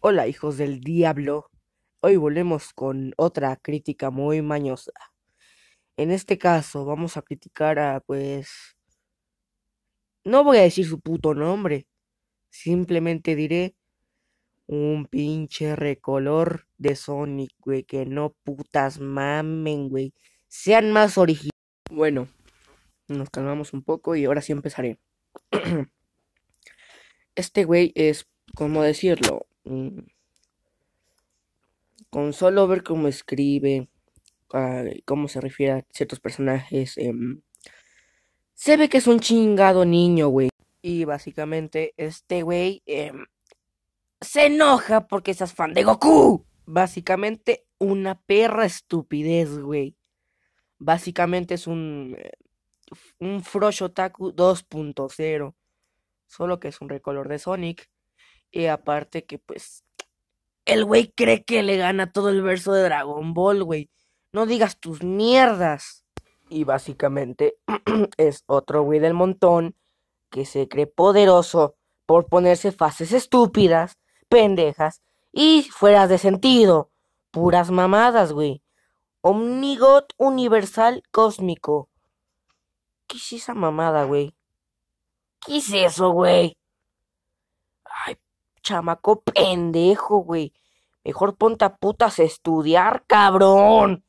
Hola hijos del diablo, hoy volvemos con otra crítica muy mañosa. En este caso vamos a criticar a pues... No voy a decir su puto nombre, simplemente diré un pinche recolor de Sonic, güey, que no putas mamen, güey. Sean más originales. Bueno, nos calmamos un poco y ahora sí empezaré. este güey es, ¿cómo decirlo? Mm. con solo ver cómo escribe, ah, cómo se refiere a ciertos personajes, em, se ve que es un chingado niño, güey. Y básicamente este güey em, se enoja porque es fan de Goku. Básicamente una perra estupidez, güey. Básicamente es un, eh, un Frosh Otaku 2.0. Solo que es un recolor de Sonic y aparte que pues el güey cree que le gana todo el verso de Dragon Ball, güey. No digas tus mierdas. Y básicamente es otro güey del montón que se cree poderoso por ponerse fases estúpidas, pendejas y fuera de sentido. Puras mamadas, güey. Omnigot universal cósmico. ¿Qué es esa mamada, güey? ¿Qué es eso, güey? chamaco pendejo, güey. Mejor ponte a putas a estudiar, cabrón.